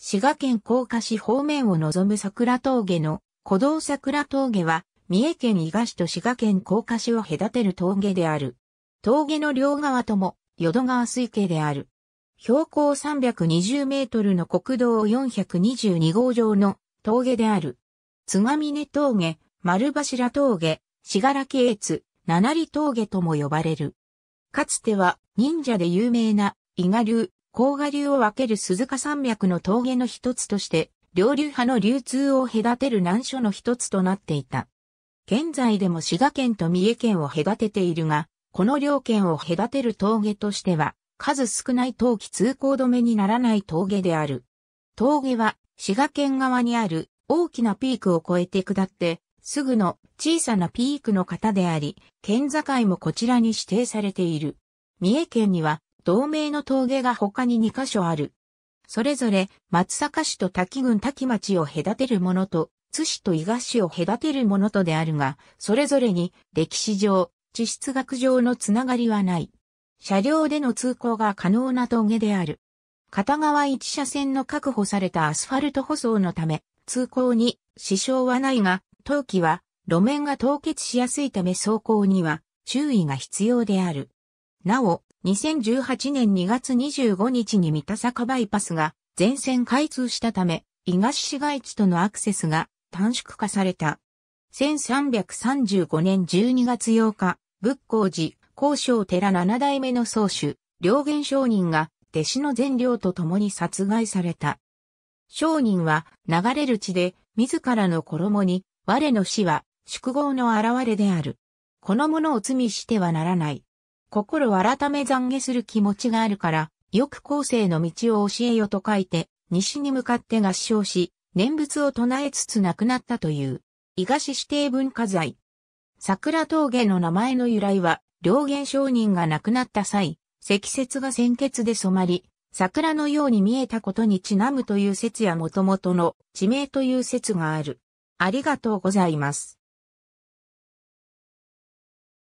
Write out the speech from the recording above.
滋賀県甲賀市方面を望む桜峠の古道桜峠は、三重県伊賀市と滋賀県甲賀市を隔てる峠である。峠の両側とも、淀川水系である。標高320メートルの国道422号上の峠である。津上峰峠、丸柱峠、しがらけ越、七里峠とも呼ばれる。かつては忍者で有名な伊賀流甲賀流を分ける鈴鹿山脈の峠の一つとして、両流派の流通を隔てる難所の一つとなっていた。現在でも滋賀県と三重県を隔てているが、この両県を隔てる峠としては、数少ない冬季通行止めにならない峠である。峠は、滋賀県側にある大きなピークを越えて下って、すぐの小さなピークの方であり、県境もこちらに指定されている。三重県には同名の峠が他に2カ所ある。それぞれ松阪市と滝郡滝町を隔てるものと、津市と伊賀市を隔てるものとであるが、それぞれに歴史上、地質学上のつながりはない。車両での通行が可能な峠である。片側1車線の確保されたアスファルト舗装のため、通行に支障はないが、冬季は路面が凍結しやすいため走行には注意が必要である。なお、2018年2月25日に三田坂バイパスが全線開通したため、東市街地とのアクセスが短縮化された。1335年12月8日、仏光寺、高尚寺七代目の宗主、両元商人が弟子の善良と共に殺害された。商人は流れる地で自らの衣に我の死は宿業の現れである。この者を罪してはならない。心改め懺悔する気持ちがあるから、よく後世の道を教えよと書いて、西に向かって合唱し、念仏を唱えつつ亡くなったという、伊賀市指定文化財。桜峠の名前の由来は、両元商人が亡くなった際、積雪が鮮血で染まり、桜のように見えたことにちなむという説や元々の地名という説がある。ありがとうございます。